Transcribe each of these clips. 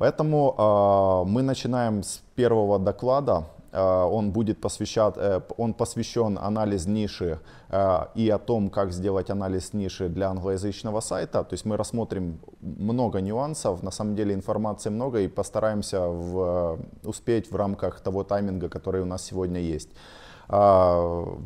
Поэтому а, мы начинаем с первого доклада. А, он будет посвящен, э, он посвящен анализ ниши а, и о том, как сделать анализ ниши для англоязычного сайта. То есть мы рассмотрим много нюансов, на самом деле информации много и постараемся в, э, успеть в рамках того тайминга, который у нас сегодня есть. А,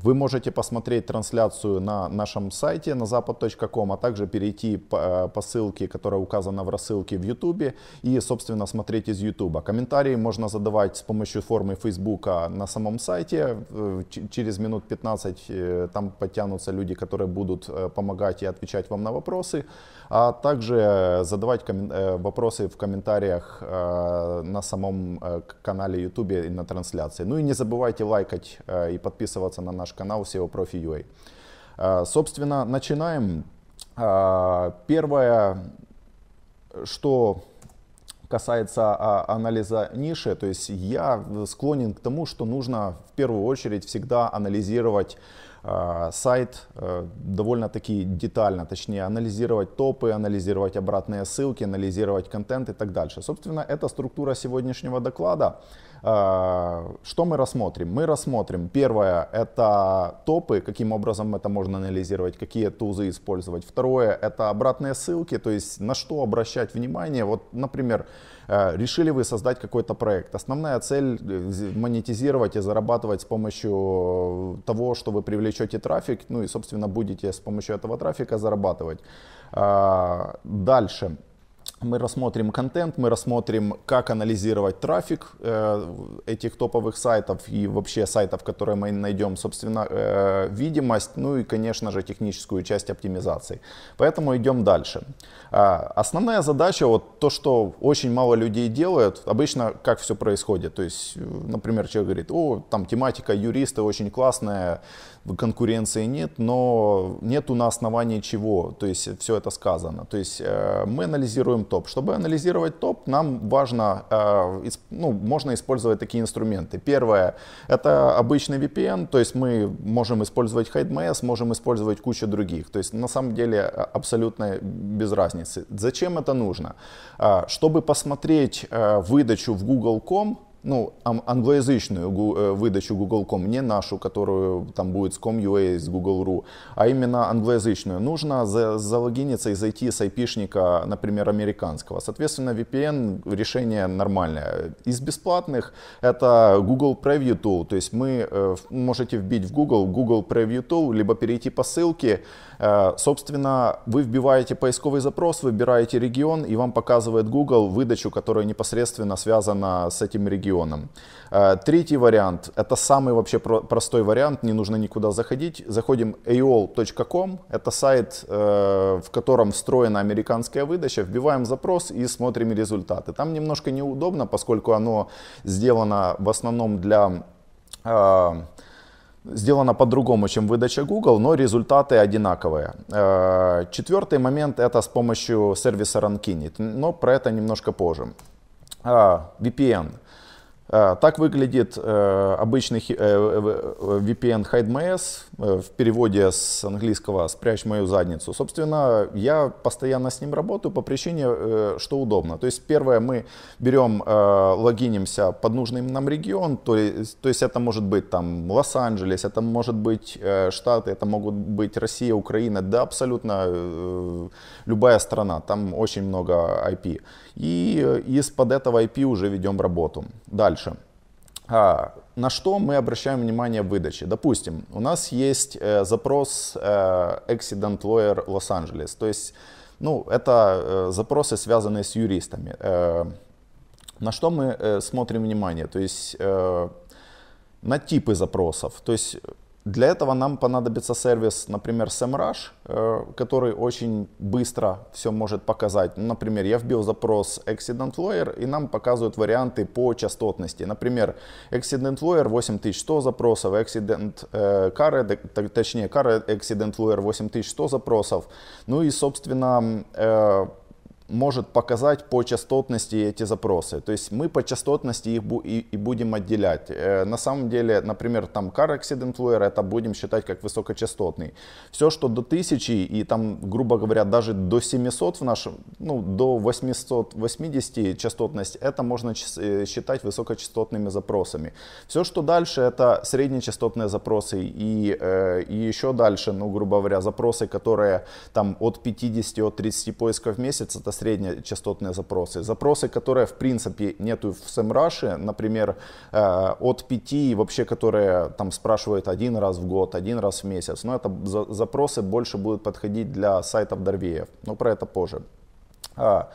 вы можете посмотреть трансляцию на нашем сайте на запад.ком, а также перейти э, по ссылке, которая указана в рассылке в YouTube, и, собственно, смотреть из YouTube. Комментарии можно задавать с помощью формы Facebook на самом сайте. Э, через минут 15 э, там подтянутся люди, которые будут помогать и отвечать вам на вопросы, а также задавать вопросы в комментариях на самом канале YouTube и на трансляции. Ну и не забывайте лайкать и подписываться на наш канал SEO Profi.ua. Э, собственно, начинаем. А, первое, что касается а, анализа ниши, то есть я склонен к тому, что нужно в первую очередь всегда анализировать а, сайт довольно-таки детально, точнее анализировать топы, анализировать обратные ссылки, анализировать контент и так дальше. Собственно, это структура сегодняшнего доклада. Э, что мы рассмотрим? Мы рассмотрим, первое, это топы, каким образом это можно анализировать, какие тузы использовать. Второе, это обратные ссылки, то есть на что обращать внимание. Вот, например, э, решили вы создать какой-то проект. Основная цель э, монетизировать и зарабатывать с помощью того, что вы привлечете трафик, ну и, собственно, будете с помощью этого трафика зарабатывать. Дальше мы рассмотрим контент, мы рассмотрим, как анализировать трафик э, этих топовых сайтов и вообще сайтов, которые мы найдем, собственно, э, видимость, ну и, конечно же, техническую часть оптимизации. Поэтому идем дальше. Э, основная задача, вот то, что очень мало людей делают, обычно как все происходит. То есть, э, например, человек говорит, о, там тематика юристы очень классная, конкуренции нет, но нету на основании чего, то есть все это сказано. То есть э, мы анализируем топ. Чтобы анализировать топ, нам важно, э, ну, можно использовать такие инструменты. Первое — это обычный VPN, то есть мы можем использовать HideMS, можем использовать кучу других. То есть на самом деле э, абсолютно без разницы. Зачем это нужно? Э, чтобы посмотреть выдачу в google.com, ну, англоязычную э, выдачу Google.com, не нашу, которую там будет с com.ua, с Google.ru, а именно англоязычную. Нужно за залогиниться и зайти с айпишника, например, американского. Соответственно, VPN решение нормальное. Из бесплатных это Google Preview Tool, то есть мы э, можете вбить в Google Google Preview Tool, либо перейти по ссылке. Э, собственно, вы вбиваете поисковый запрос, выбираете регион, и вам показывает Google выдачу, которая непосредственно связана с этим регионом. Patreon. Э, третий вариант, это самый вообще простой вариант, не нужно никуда заходить. Заходим aol.com, это сайт, э, в котором встроена американская выдача, вбиваем запрос и смотрим результаты. Там немножко неудобно, поскольку оно сделано в основном для э, сделано по-другому, чем выдача Google, но результаты одинаковые. Четвертый момент это с помощью сервиса Rankine, но про это немножко позже. VPN. Э, так выглядит э, обычный э, VPN Hide в переводе с английского «спрячь мою задницу». Собственно, я постоянно с ним работаю по причине, что удобно. То есть первое, мы берем, логинимся под нужный нам регион, то есть, то есть это может быть там Лос-Анджелес, это может быть Штаты, это могут быть Россия, Украина, да абсолютно любая страна, там очень много IP. И из-под этого IP уже ведем работу. Дальше дальше. А, на что мы обращаем внимание в выдаче? Допустим, у нас есть э, запрос э, Accident Lawyer Los-Angeles, то есть ну, это э, запросы, связанные с юристами. Э, на что мы э, смотрим внимание? То есть э, на типы запросов. То есть для этого нам понадобится сервис, например, SEMrush, э, который очень быстро все может показать. Ну, например, я вбил запрос Accident Lawyer, и нам показывают варианты по частотности. Например, Accident Lawyer 8100 запросов, Accident э, Car, э, точнее, Car Accident Lawyer 8100 запросов. Ну и, собственно, может показать по частотности эти запросы. То есть мы по частотности их и, и будем отделять. Э, на самом деле, например, там car accident Lawyer это будем считать как высокочастотный. Все, что до 1000 и там, грубо говоря, даже до 700 в нашем, ну, до 880 частотность, это можно э, считать высокочастотными запросами. Все, что дальше, это среднечастотные запросы и, э, и еще дальше, ну, грубо говоря, запросы, которые там от 50, от 30 поисков в месяц, это среднечастотные запросы. Запросы, которые в принципе нету в SEMrush, например, э, от 5, вообще которые там спрашивают один раз в год, один раз в месяц. Но это запросы больше будут подходить для сайтов Дорвеев, но про это позже а,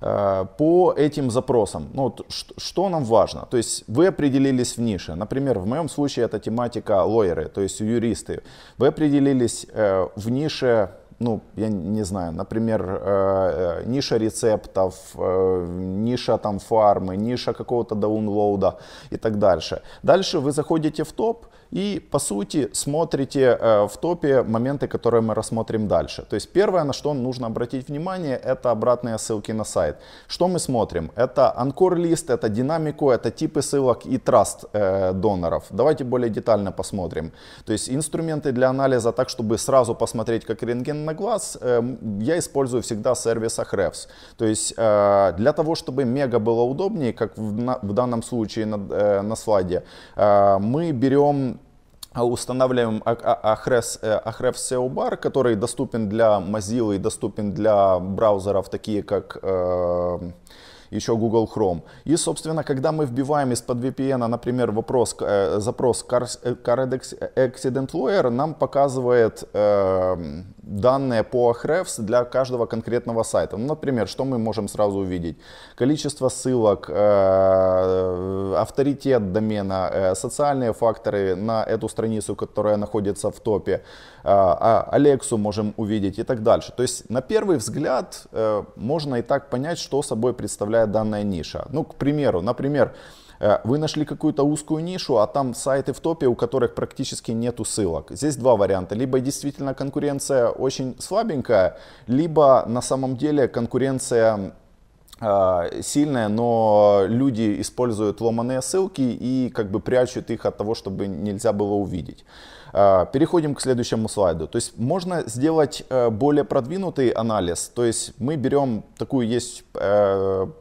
э, по этим запросам. Ну, что нам важно? То есть вы определились в нише. Например, в моем случае это тематика лойеры, то есть юристы. Вы определились э, в нише ну, я не знаю, например, э, э, ниша рецептов, э, ниша там фармы, ниша какого-то даунлоуда и так дальше. Дальше вы заходите в топ, и, по сути, смотрите э, в топе моменты, которые мы рассмотрим дальше. То есть первое, на что нужно обратить внимание, это обратные ссылки на сайт. Что мы смотрим? Это анкор-лист, это динамику, это типы ссылок и траст э, доноров. Давайте более детально посмотрим. То есть инструменты для анализа так, чтобы сразу посмотреть как рентген на глаз, э, я использую всегда в сервисах Refs. То есть э, для того, чтобы мега было удобнее, как в, на, в данном случае на, э, на слайде, э, мы берем а устанавливаем а, SEO э, бар, который доступен для Mozilla и доступен для браузеров, такие как э, еще Google Chrome. И, собственно, когда мы вбиваем из-под VPN, например, вопрос, э, запрос Car, э, Car э, Accident Lawyer, нам показывает э, данные по Ahrefs для каждого конкретного сайта. Ну, например, что мы можем сразу увидеть? Количество ссылок, э, авторитет домена, э, социальные факторы на эту страницу, которая находится в топе, а, а, Алексу можем увидеть и так дальше. То есть на первый взгляд э, можно и так понять, что собой представляет данная ниша. Ну, к примеру, например, э, вы нашли какую-то узкую нишу, а там сайты в топе, у которых практически нету ссылок. Здесь два варианта. Либо действительно конкуренция очень слабенькая, либо на самом деле конкуренция Э, сильная, но люди используют ломаные ссылки и как бы прячут их от того, чтобы нельзя было увидеть. Э, переходим к следующему слайду. То есть можно сделать э, более продвинутый анализ. То есть мы берем такую есть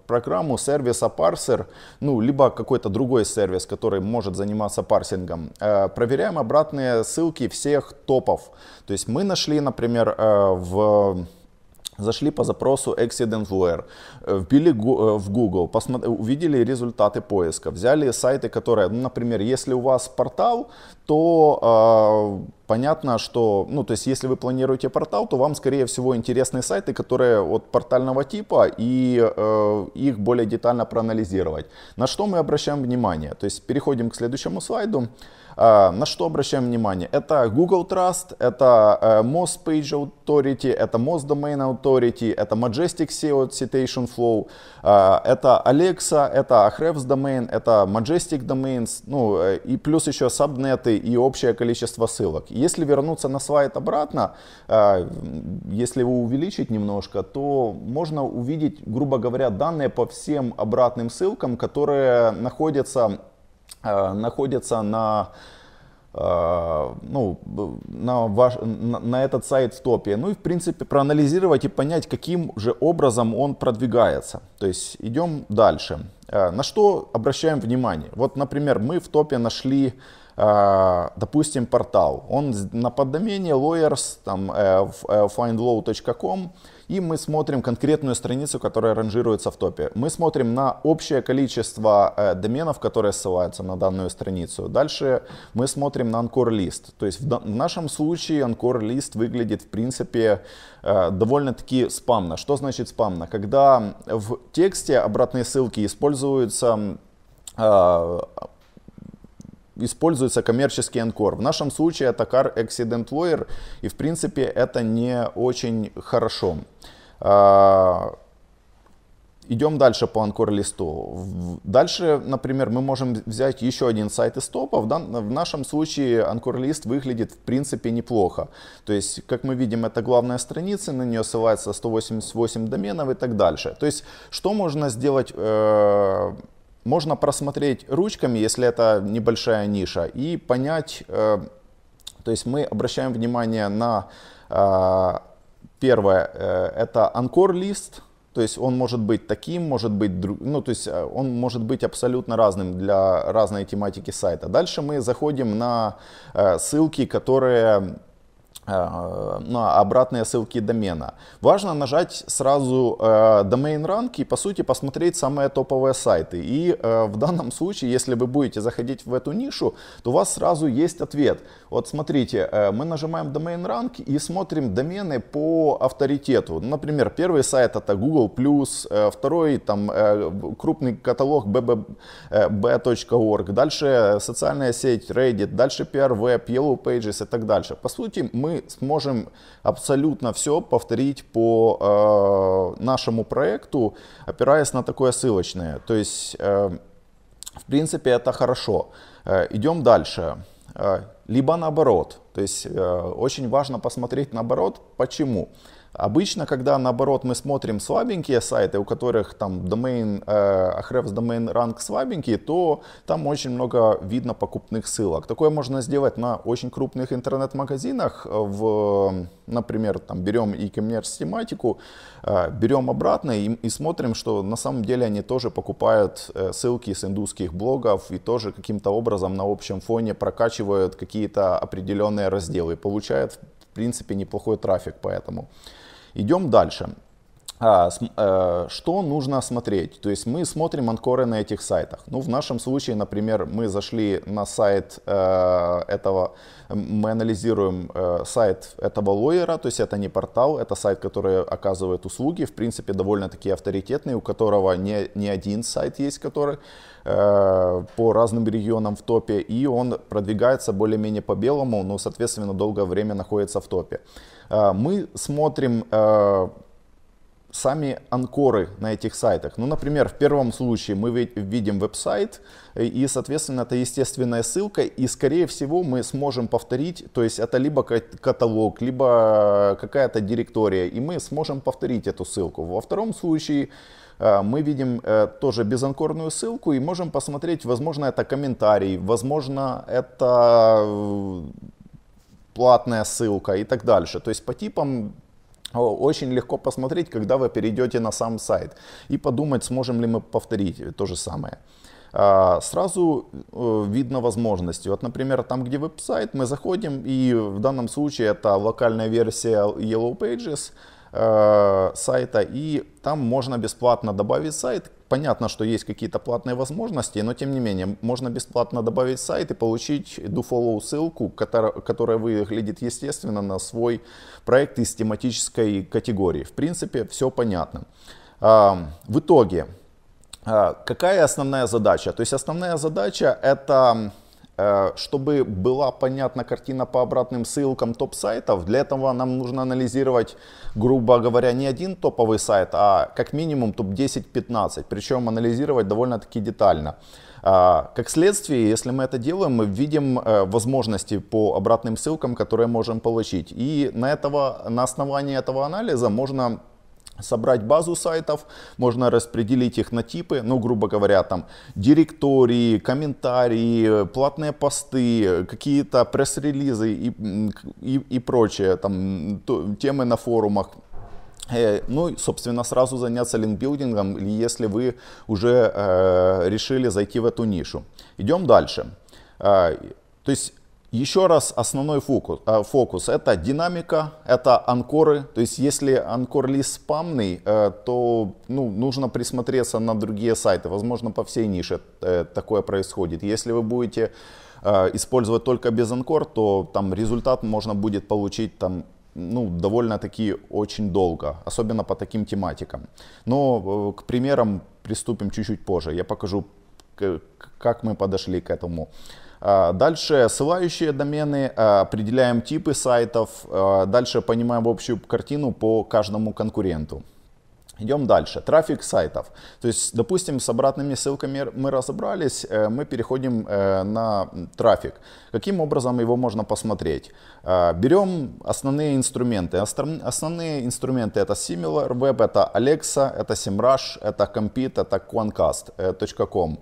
программу сервиса парсер, ну, либо какой-то другой сервис, который может заниматься парсингом. Проверяем обратные ссылки всех топов. То есть мы нашли, например, в Зашли по запросу Accident Where, э, вбили э, в Google, посмотри, увидели результаты поиска, взяли сайты, которые, ну, например, если у вас портал, то э, понятно, что, ну, то есть, если вы планируете портал, то вам, скорее всего, интересны сайты, которые от портального типа, и э, их более детально проанализировать. На что мы обращаем внимание? То есть, переходим к следующему слайду. Э, на что обращаем внимание? Это Google Trust, это э, Moz Page Authority, это Moz Domain Authority, это Majestic SEO Citation Flow, э, это Alexa, это Ahrefs Domain, это Majestic Domains, ну, э, и плюс еще сабнеты и общее количество ссылок. Если вернуться на слайд обратно, э, если его увеличить немножко, то можно увидеть, грубо говоря, данные по всем обратным ссылкам, которые находятся, э, находятся на э, ну, на, ваш, на, на этот сайт в топе. Ну и, в принципе, проанализировать и понять, каким же образом он продвигается. То есть идем дальше. На что обращаем внимание? Вот, например, мы в топе нашли а, допустим, портал. Он на поддомене lawyers, там, э, э, findlaw.com, и мы смотрим конкретную страницу, которая ранжируется в топе. Мы смотрим на общее количество э, доменов, которые ссылаются на данную страницу. Дальше мы смотрим на анкор лист. То есть в нашем случае анкор лист выглядит, в принципе, довольно-таки спамно. Что значит спамно? Когда в тексте обратные ссылки используются используется коммерческий анкор. В нашем случае это Car Accident Lawyer, и в принципе это не очень хорошо. А, идем дальше по анкор-листу. Дальше, например, мы можем взять еще один сайт из топа. В нашем случае анкор-лист выглядит в принципе неплохо. То есть, как мы видим, это главная страница, на нее ссылается 188 доменов и так дальше. То есть, что можно сделать... Э, можно просмотреть ручками, если это небольшая ниша, и понять, э, то есть мы обращаем внимание на э, первое, э, это анкор лист, то есть он может быть таким, может быть другим, ну то есть он может быть абсолютно разным для разной тематики сайта. Дальше мы заходим на ссылки, которые Э, на обратные ссылки домена. Важно нажать сразу э, domain rank и по сути посмотреть самые топовые сайты. И э, в данном случае, если вы будете заходить в эту нишу, то у вас сразу есть ответ. Вот смотрите, мы нажимаем domain rank и смотрим домены по авторитету. Например, первый сайт это Google+, второй там крупный каталог bb.org, дальше социальная сеть Reddit, дальше PR Web Yellow Pages и так дальше. По сути, мы мы сможем абсолютно все повторить по э, нашему проекту, опираясь на такое ссылочное. То есть, э, в принципе, это хорошо. Э, идем дальше. Э, либо наоборот. То есть, э, очень важно посмотреть наоборот. Почему? Обычно, когда наоборот мы смотрим слабенькие сайты, у которых там домен, э, домен ранг слабенький, то там очень много видно покупных ссылок. Такое можно сделать на очень крупных интернет-магазинах. В, например, там берем и commerce тематику, э, берем обратно и, и смотрим, что на самом деле они тоже покупают э, ссылки с индусских блогов и тоже каким-то образом на общем фоне прокачивают какие-то определенные разделы, получают в принципе, неплохой трафик поэтому Идем дальше а, с, э, что нужно смотреть? То есть мы смотрим анкоры на этих сайтах. Ну, в нашем случае, например, мы зашли на сайт э, этого, мы анализируем э, сайт этого лоера, то есть это не портал, это сайт, который оказывает услуги, в принципе, довольно-таки авторитетный, у которого не, не один сайт есть, который э, по разным регионам в топе, и он продвигается более-менее по белому, но, соответственно, долгое время находится в топе. Э, мы смотрим... Э, сами анкоры на этих сайтах. Ну, например, в первом случае мы видим веб-сайт, э, и, соответственно, это естественная ссылка, и, скорее всего, мы сможем повторить, то есть это либо каталог, либо какая-то директория, и мы сможем повторить эту ссылку. Во втором случае э, мы видим э, тоже безанкорную ссылку и можем посмотреть, возможно, это комментарий, возможно, это платная ссылка и так дальше. То есть по типам очень легко посмотреть, когда вы перейдете на сам сайт и подумать, сможем ли мы повторить то же самое. А, сразу э, видно возможности. Вот, например, там, где веб-сайт, мы заходим, и в данном случае это локальная версия Yellow Pages – Э, сайта, и там можно бесплатно добавить сайт. Понятно, что есть какие-то платные возможности, но тем не менее, можно бесплатно добавить сайт и получить dofollow ссылку, которая, которая выглядит естественно на свой проект из тематической категории. В принципе, все понятно. А, в итоге, а, какая основная задача? То есть основная задача это Э, чтобы была понятна картина по обратным ссылкам топ-сайтов, для этого нам нужно анализировать, грубо говоря, не один топовый сайт, а как минимум топ-10-15, причем анализировать довольно-таки детально. Э, как следствие, если мы это делаем, мы видим э, возможности по обратным ссылкам, которые можем получить. И на, этого, на основании этого анализа можно собрать базу сайтов, можно распределить их на типы, ну, грубо говоря, там, директории, комментарии, платные посты, какие-то пресс-релизы и, и, и прочее, там, темы на форумах, э, ну, собственно, сразу заняться линкбилдингом, если вы уже э, решили зайти в эту нишу. Идем дальше. Э, то есть еще раз основной фокус, э, фокус это динамика, это анкоры. То есть если анкор лист спамный, э, то ну, нужно присмотреться на другие сайты. Возможно, по всей нише э, такое происходит. Если вы будете использовать только без анкор, то там результат можно будет получить там ну, довольно-таки очень долго, особенно по таким тематикам. Но к примерам приступим чуть-чуть позже. Я покажу, как мы подошли к этому. А, дальше ссылающие домены, а, определяем типы сайтов, а, дальше понимаем общую картину по каждому конкуренту. Идем дальше. Трафик сайтов. То есть, допустим, с обратными ссылками мы разобрались, э, мы переходим э, на трафик. Каким образом его можно посмотреть? Э, берем основные инструменты. Основные инструменты это SimilarWeb, это Alexa, это Simrush, это Compete, это Concast.com.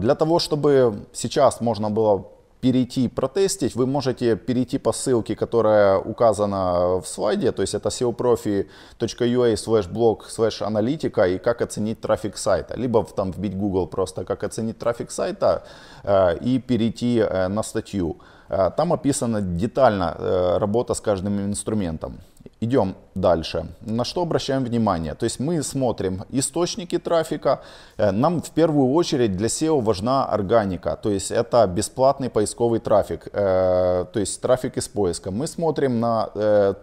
Для того, чтобы сейчас можно было перейти и протестить, вы можете перейти по ссылке, которая указана в слайде, то есть это seoprofi.ua slash blog slash аналитика и как оценить трафик сайта, либо там вбить Google просто как оценить трафик сайта э, и перейти э, на статью. Э, там описана детально э, работа с каждым инструментом. Идем дальше. На что обращаем внимание? То есть мы смотрим источники трафика. Э, нам в первую очередь для SEO важна органика. То есть это бесплатный поисковый трафик. То есть трафик из поиска. Мы смотрим на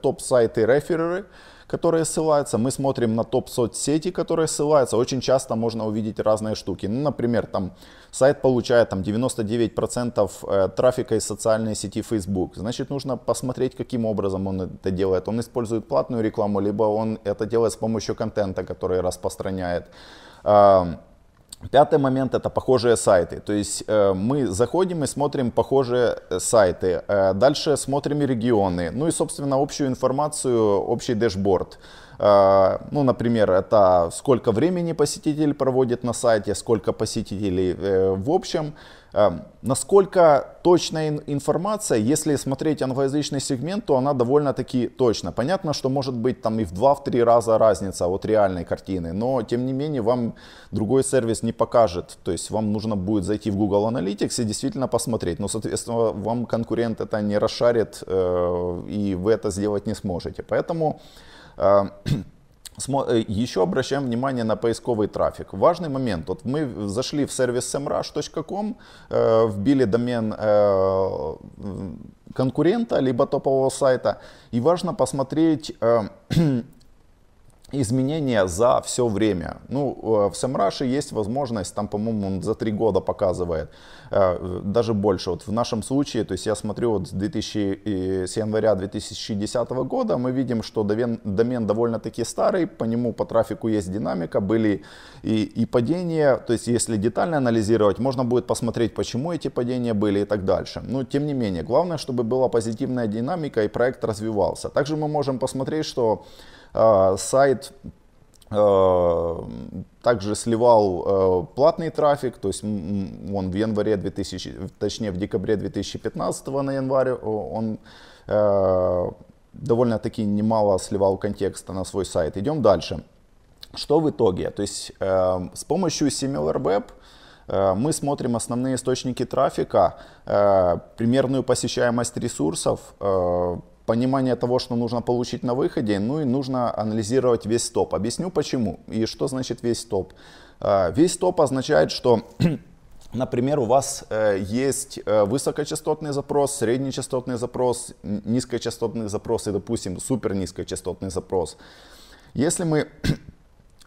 топ-сайты рефереры которые ссылаются, мы смотрим на топ соцсети, которые ссылаются. Очень часто можно увидеть разные штуки. Ну, например, там сайт получает там 99% э, трафика из социальной сети Facebook. Значит, нужно посмотреть, каким образом он это делает. Он использует платную рекламу, либо он это делает с помощью контента, который распространяет. Пятый момент это похожие сайты. То есть э, мы заходим и смотрим похожие э, сайты. Э, дальше смотрим регионы. Ну и, собственно, общую информацию, общий дэшборд. А, ну, например, это сколько времени посетитель проводит на сайте, сколько посетителей э, в общем. А, насколько точная информация, если смотреть англоязычный сегмент, то она довольно-таки точна. Понятно, что может быть там и в 2-3 раза разница от реальной картины, но тем не менее вам другой сервис не покажет. То есть вам нужно будет зайти в Google Analytics и действительно посмотреть. Но, соответственно, вам конкурент это не расшарит э, и вы это сделать не сможете. Поэтому... Эм, э, Еще обращаем внимание на поисковый трафик. Важный момент. Вот мы зашли в сервис semrush.com, э, вбили домен э, конкурента, либо топового сайта. И важно посмотреть изменения за все время. Ну, э, в Самраше есть возможность, там, по-моему, он за три года показывает, э, даже больше. Вот в нашем случае, то есть я смотрю вот с, 2000, э, с января 2010 года, мы видим, что домен, домен довольно-таки старый, по нему по трафику есть динамика, были и, и падения, то есть если детально анализировать, можно будет посмотреть, почему эти падения были и так дальше. Но, тем не менее, главное, чтобы была позитивная динамика и проект развивался. Также мы можем посмотреть, что а, сайт а, также сливал а, платный трафик, то есть он в январе 2000, точнее в декабре 2015 на январь он довольно-таки немало сливал контекста на свой сайт. Идем дальше. Что в итоге? То есть с помощью SimilarWeb мы смотрим основные источники трафика, примерную посещаемость ресурсов, понимание того, что нужно получить на выходе, ну и нужно анализировать весь стоп. Объясню почему и что значит весь стоп. А, весь стоп означает, что Например, у вас э, есть э, высокочастотный запрос, среднечастотный запрос, низкочастотный запрос и, допустим, супер низкочастотный запрос. Если мы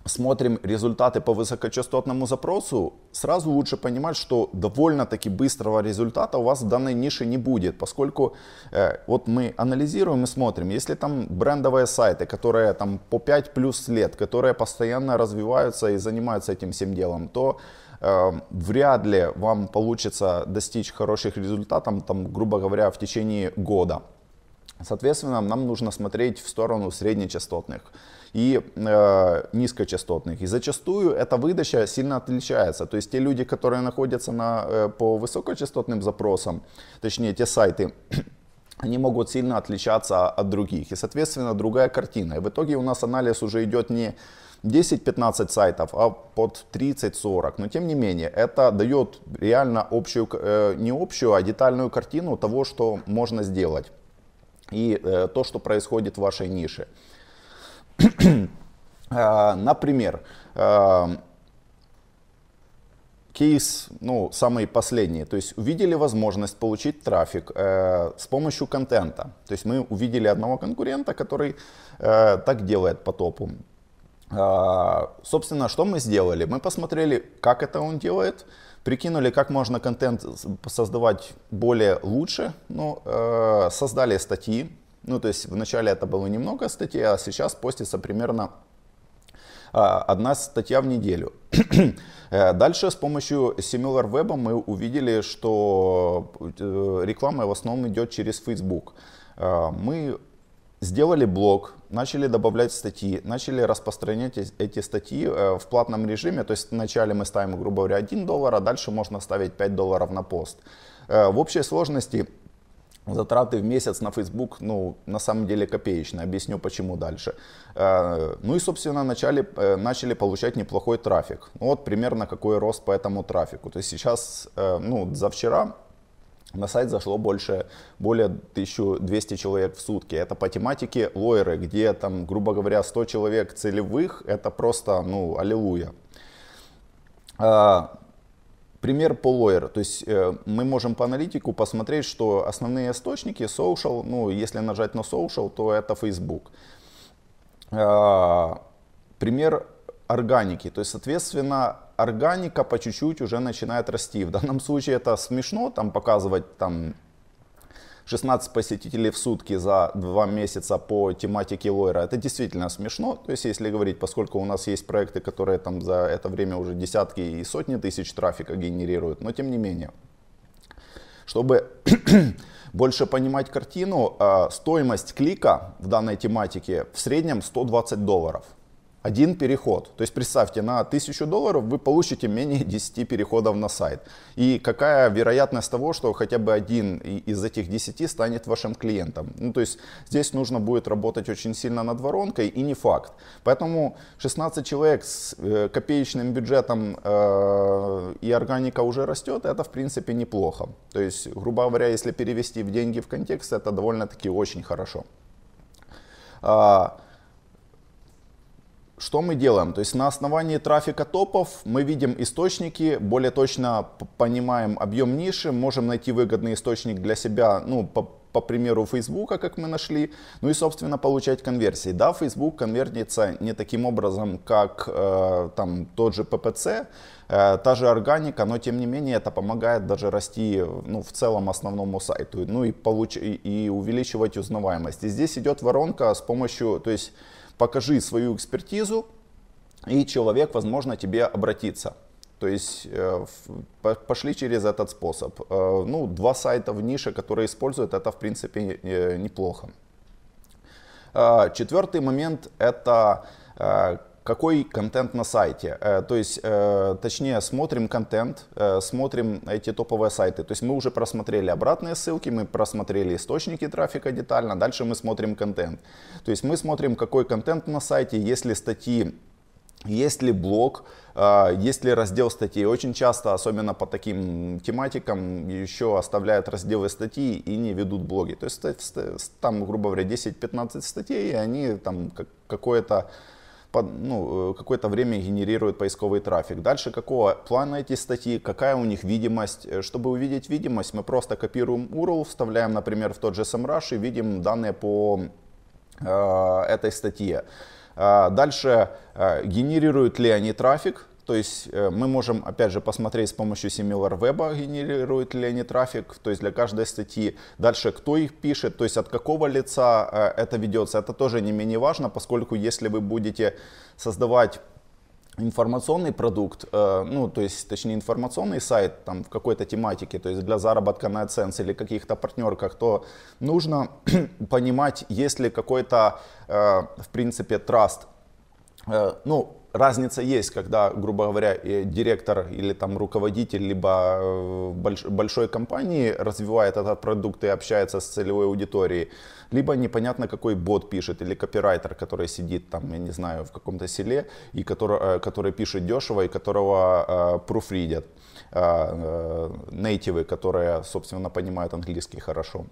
смотрим результаты по высокочастотному запросу, сразу лучше понимать, что довольно-таки быстрого результата у вас в данной нише не будет, поскольку э, вот мы анализируем и смотрим, если там брендовые сайты, которые там по 5 плюс лет, которые постоянно развиваются и занимаются этим всем делом, то э, вряд ли вам получится достичь хороших результатов, там, грубо говоря, в течение года. Соответственно, нам нужно смотреть в сторону среднечастотных. частотных и э, низкочастотных. И зачастую эта выдача сильно отличается. То есть те люди, которые находятся на, э, по высокочастотным запросам, точнее те сайты, они могут сильно отличаться от других. И, соответственно, другая картина. И в итоге у нас анализ уже идет не 10-15 сайтов, а под 30-40. Но тем не менее, это дает реально общую, э, не общую, а детальную картину того, что можно сделать и э, то, что происходит в вашей нише. А, например, а, кейс, ну, самый последний, то есть увидели возможность получить трафик э, с помощью контента. То есть мы увидели одного конкурента, который э, так делает по топу. Э, собственно, что мы сделали? Мы посмотрели, как это он делает, прикинули, как можно контент создавать более лучше, ну, э, создали статьи, ну, то есть вначале это было немного статей, а сейчас постится примерно а, одна статья в неделю. Э, дальше с помощью SimilarWeb мы увидели, что э, реклама в основном идет через Facebook. Э, мы сделали блог, начали добавлять статьи, начали распространять эти статьи в платном режиме. То есть вначале мы ставим, грубо говоря, 1 доллар, а дальше можно ставить 5 долларов на пост. В общей сложности Затраты в месяц на Facebook, ну, на самом деле копеечные. Объясню, почему дальше. Э, ну и, собственно, начали, э, начали получать неплохой трафик. Ну, вот примерно какой рост по этому трафику. То есть сейчас, э, ну, за вчера на сайт зашло больше, более 1200 человек в сутки. Это по тематике лойеры, где там, грубо говоря, 100 человек целевых. Это просто, ну, аллилуйя. Пример по лойер, то есть э, мы можем по аналитику посмотреть, что основные источники social, ну если нажать на social, то это Facebook. Э, пример органики, то есть соответственно органика по чуть-чуть уже начинает расти. В данном случае это смешно, там показывать там 16 посетителей в сутки за 2 месяца по тематике лойра, это действительно смешно. То есть, если говорить, поскольку у нас есть проекты, которые там за это время уже десятки и сотни тысяч трафика генерируют, но тем не менее. Чтобы больше понимать картину, а, стоимость клика в данной тематике в среднем 120 долларов – один переход. То есть представьте, на 1000 долларов вы получите менее 10 переходов на сайт. И какая вероятность того, что хотя бы один из этих 10 станет вашим клиентом. Ну, то есть здесь нужно будет работать очень сильно над воронкой и не факт. Поэтому 16 человек с э, копеечным бюджетом э, и органика уже растет, это в принципе неплохо. То есть, грубо говоря, если перевести в деньги в контекст, это довольно-таки очень хорошо. А, что мы делаем? То есть на основании трафика топов мы видим источники, более точно понимаем объем ниши, можем найти выгодный источник для себя, ну, по, по примеру Фейсбука, как мы нашли, ну и, собственно, получать конверсии. Да, Facebook конвертится не таким образом, как э, там тот же PPC, э, та же органика, но тем не менее это помогает даже расти ну, в целом основному сайту, ну и, получ... и увеличивать узнаваемость. И здесь идет воронка с помощью, то есть покажи свою экспертизу, и человек, возможно, тебе обратится. То есть э, пошли через этот способ. Э, ну, два сайта в нише, которые используют, это в принципе неплохо. Э, четвертый момент это какой контент на сайте? Э, то есть, э, точнее, смотрим контент, э, смотрим эти топовые сайты. То есть мы уже просмотрели обратные ссылки, мы просмотрели источники трафика детально, дальше мы смотрим контент. То есть мы смотрим, какой контент на сайте, есть ли статьи есть ли блог, есть ли раздел статей. Очень часто, особенно по таким тематикам, еще оставляют разделы статей и не ведут блоги. То есть там, грубо говоря, 10-15 статей, и они там какое-то ну, э, какое-то время генерирует поисковый трафик. Дальше какого плана эти статьи, какая у них видимость. Э, чтобы увидеть видимость, мы просто копируем URL, вставляем, например, в тот же SEMrush и видим данные по э, этой статье. А, дальше, э, генерируют ли они трафик, то есть э, мы можем, опять же, посмотреть с помощью SimilarWeb, генерирует ли они трафик, то есть для каждой статьи. Дальше, кто их пишет, то есть от какого лица э, это ведется, это тоже не менее важно, поскольку если вы будете создавать информационный продукт, э, ну, то есть, точнее, информационный сайт там в какой-то тематике, то есть для заработка на AdSense или каких-то партнерках, то нужно понимать, есть ли какой-то, в принципе, траст ну, разница есть, когда, грубо говоря, директор или там руководитель либо э, большой компании развивает этот продукт и общается с целевой аудиторией, либо непонятно какой бот пишет или копирайтер, который сидит там, я не знаю, в каком-то селе и который, э, который пишет дешево и которого э, профридят нейтивы, которые, собственно, понимают английский хорошо.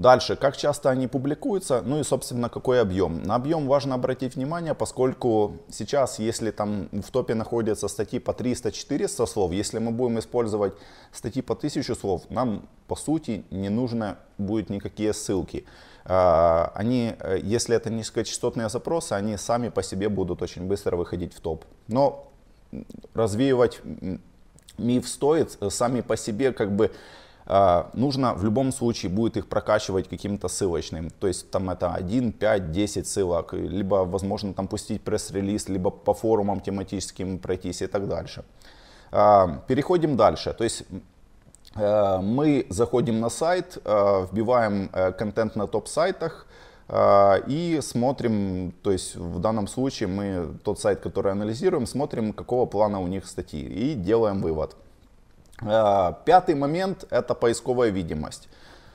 Дальше, как часто они публикуются, ну и, собственно, какой объем. На объем важно обратить внимание, поскольку сейчас, если там в топе находятся статьи по 300-400 слов, если мы будем использовать статьи по 1000 слов, нам, по сути, не нужно будет никакие ссылки. А, они, э, если это низкочастотные запросы, они сами по себе будут очень быстро выходить в топ. Но развеивать миф стоит э, сами по себе как бы Э, нужно в любом случае будет их прокачивать каким-то ссылочным. То есть там это 1, 5, 10 ссылок, либо возможно там пустить пресс-релиз, либо по форумам тематическим пройтись и так дальше. Э, переходим дальше. То есть э, мы заходим на сайт, вбиваем контент на топ-сайтах, и смотрим, то есть в данном случае мы тот сайт, который анализируем, смотрим, какого плана у них статьи и делаем вывод. А, пятый момент – это поисковая видимость.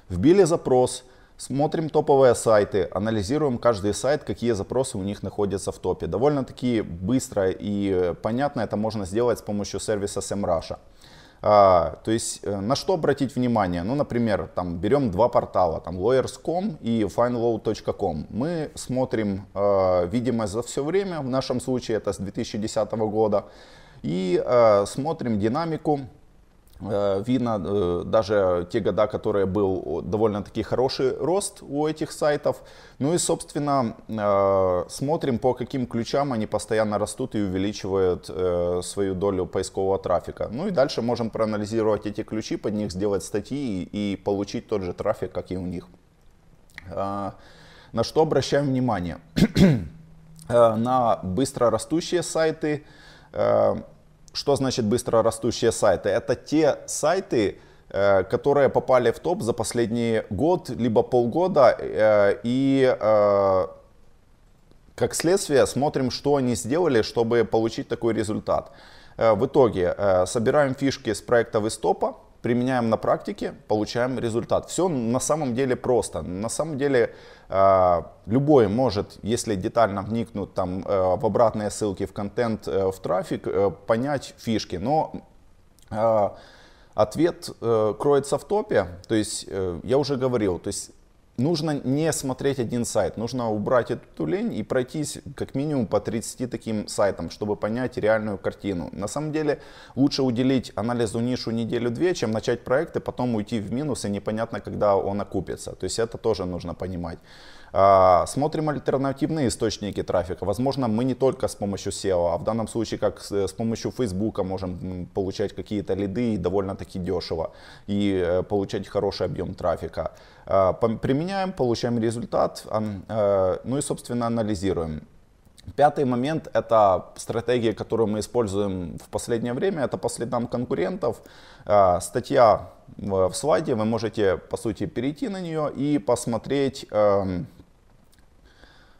Вбили запрос, смотрим топовые сайты, анализируем каждый сайт, какие запросы у них находятся в топе. Довольно-таки быстро и понятно это можно сделать с помощью сервиса SEMrush. А, то есть э, на что обратить внимание? Ну, например, там берем два портала, там lawyers.com и findlaw.com Мы смотрим а, видимость за все время, в нашем случае это с 2010 года, и смотрим динамику Э, вина, э, даже те года, которые был довольно-таки хороший рост у этих сайтов. Ну и, собственно, э, смотрим, по каким ключам они постоянно растут и увеличивают свою долю поискового трафика. Ну и дальше можем проанализировать эти ключи, под них сделать статьи и получить тот же трафик, как и у них. На что обращаем внимание? На быстро растущие сайты, что значит быстро растущие сайты? Это те сайты, э, которые попали в топ за последний год, либо полгода, э, и э, как следствие смотрим, что они сделали, чтобы получить такой результат. В итоге собираем фишки с проектов из топа, применяем на практике, получаем результат. Все на самом деле просто. На самом деле э, любой может, если детально вникнуть там, э, в обратные ссылки, в контент, э, в трафик, понять фишки. Но ответ кроется в топе. То есть я уже говорил, то есть нужно не смотреть один сайт, нужно убрать эту лень и пройтись как минимум по 30 таким сайтам, чтобы понять реальную картину. На самом деле лучше уделить анализу нишу неделю-две, чем начать проект и потом уйти в минус и непонятно, когда он окупится. То есть это тоже нужно понимать. А, смотрим альтернативные источники трафика. Возможно, мы не только с помощью SEO, а в данном случае как с помощью Facebook можем получать какие-то лиды довольно-таки дешево и э, получать хороший объем трафика. А, применяем, получаем результат, э, ну и, собственно, анализируем. Пятый момент – это стратегия, которую мы используем в последнее время, это по следам конкурентов. А, статья в слайде, вы можете, по сути, перейти на нее и посмотреть эм,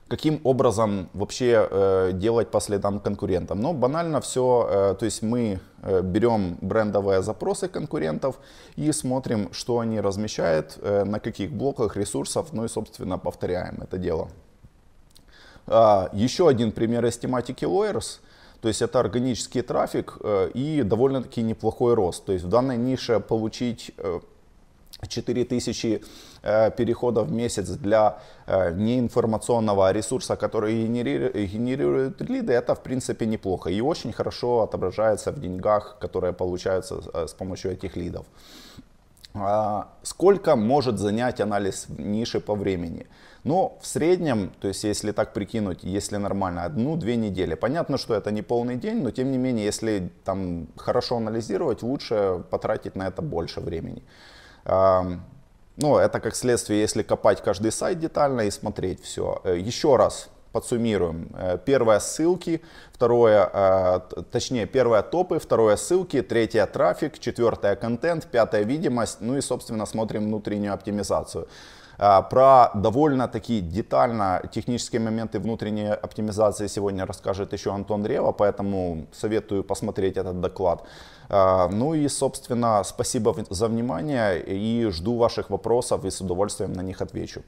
каким образом вообще э, делать по следам конкурентам. Ну, банально все, э, то есть мы э, берем брендовые запросы конкурентов и смотрим, что они размещают, э, на каких блоках ресурсов, ну и, собственно, повторяем это дело. А, еще один пример из тематики Lawyers. То есть это органический трафик э, и довольно-таки неплохой рост. То есть в данной нише получить э, 4000 э, переходов в месяц для э, неинформационного ресурса, который генерирует, генерирует лиды, это в принципе неплохо и очень хорошо отображается в деньгах, которые получаются э, с помощью этих лидов. А, сколько может занять анализ ниши по времени? Но ну, в среднем, то есть если так прикинуть, если нормально, одну-две недели. Понятно, что это не полный день, но тем не менее, если там хорошо анализировать, лучше потратить на это больше времени. Ну, это как следствие, если копать каждый сайт детально и смотреть все. Э, еще раз подсуммируем. Э, первое ссылки, второе, а, точнее, первое топы, второе ссылки, третье трафик, четвертое контент, пятое видимость, ну и, собственно, смотрим внутреннюю оптимизацию. А, про довольно такие детально технические моменты внутренней оптимизации сегодня расскажет еще Антон Рева, поэтому советую посмотреть этот доклад. А, ну и, собственно, спасибо за внимание и жду ваших вопросов и с удовольствием на них отвечу.